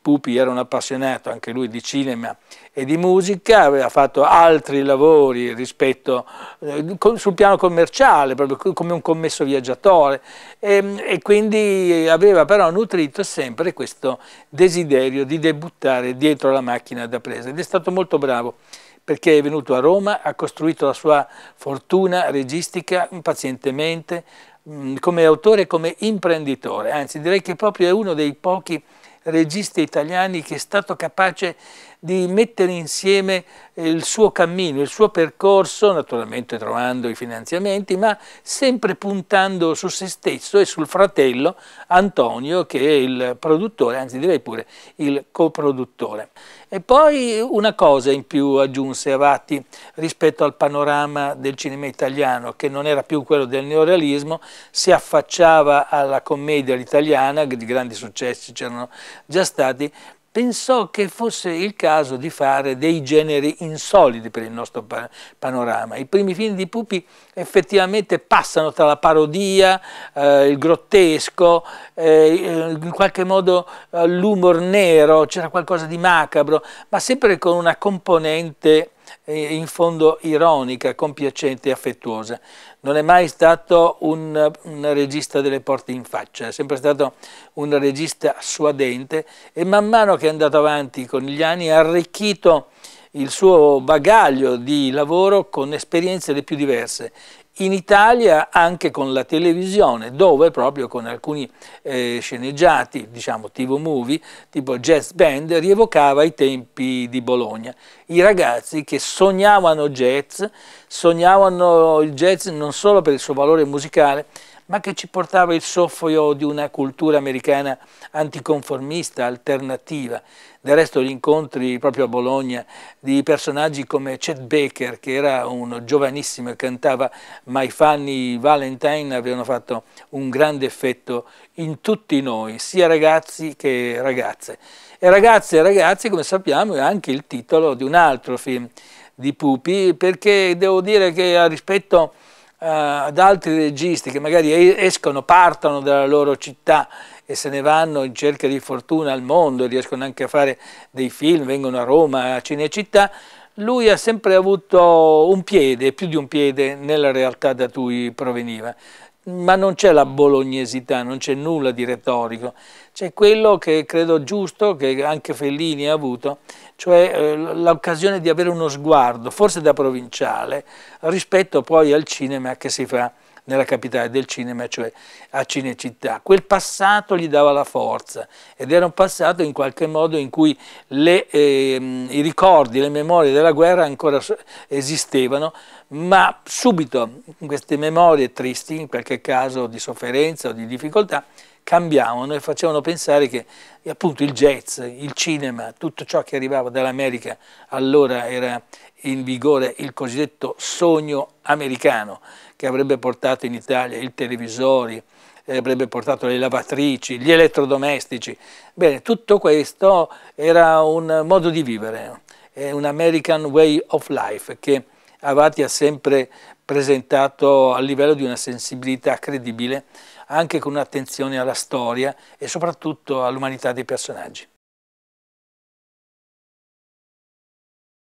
Pupi era un appassionato anche lui di cinema e di musica, aveva fatto altri lavori rispetto eh, sul piano commerciale, proprio come un commesso viaggiatore e, ehm, e quindi aveva però nutrito sempre questo desiderio di debuttare dietro la macchina da presa ed è stato molto bravo perché è venuto a Roma, ha costruito la sua fortuna registica pazientemente come autore e come imprenditore, anzi direi che proprio è uno dei pochi registi italiani che è stato capace di mettere insieme eh, il suo cammino, il suo percorso, naturalmente trovando i finanziamenti, ma sempre puntando su se stesso e sul fratello Antonio che è il produttore, anzi direi pure il coproduttore. E poi una cosa in più aggiunse Avati rispetto al panorama del cinema italiano, che non era più quello del neorealismo, si affacciava alla commedia italiana, di grandi successi c'erano già stati, pensò che fosse il caso di fare dei generi insoliti per il nostro panorama. I primi film di Pupi effettivamente passano tra la parodia, eh, il grottesco, eh, in qualche modo eh, l'humor nero, c'era qualcosa di macabro, ma sempre con una componente in fondo ironica, compiacente e affettuosa. Non è mai stato un, un regista delle porte in faccia, è sempre stato un regista suadente e man mano che è andato avanti con gli anni ha arricchito il suo bagaglio di lavoro con esperienze le più diverse in Italia anche con la televisione, dove proprio con alcuni eh, sceneggiati, diciamo TV movie, tipo jazz band, rievocava i tempi di Bologna. I ragazzi che sognavano jazz, sognavano il jazz non solo per il suo valore musicale, ma che ci portava il soffio di una cultura americana anticonformista, alternativa. Del resto gli incontri proprio a Bologna di personaggi come Chet Baker, che era un giovanissimo e cantava My Fanny Valentine, avevano fatto un grande effetto in tutti noi, sia ragazzi che ragazze. E ragazze e ragazzi, come sappiamo, è anche il titolo di un altro film di Pupi, perché devo dire che a rispetto eh, ad altri registi che magari escono, partono dalla loro città e se ne vanno in cerca di fortuna al mondo, riescono anche a fare dei film, vengono a Roma, a Cinecittà, lui ha sempre avuto un piede, più di un piede, nella realtà da cui proveniva ma non c'è la bolognesità, non c'è nulla di retorico, c'è quello che credo giusto, che anche Fellini ha avuto, cioè eh, l'occasione di avere uno sguardo, forse da provinciale, rispetto poi al cinema che si fa nella capitale del cinema, cioè a Cinecittà. Quel passato gli dava la forza ed era un passato in qualche modo in cui le, eh, i ricordi, le memorie della guerra ancora esistevano, ma subito queste memorie tristi, in qualche caso di sofferenza o di difficoltà, cambiavano e facevano pensare che appunto il jazz, il cinema, tutto ciò che arrivava dall'America allora era in vigore il cosiddetto sogno americano che avrebbe portato in Italia i televisori, eh, avrebbe portato le lavatrici, gli elettrodomestici. Bene, tutto questo era un modo di vivere, un American way of life che Avati ha sempre presentato a livello di una sensibilità credibile anche con un'attenzione alla storia e soprattutto all'umanità dei personaggi.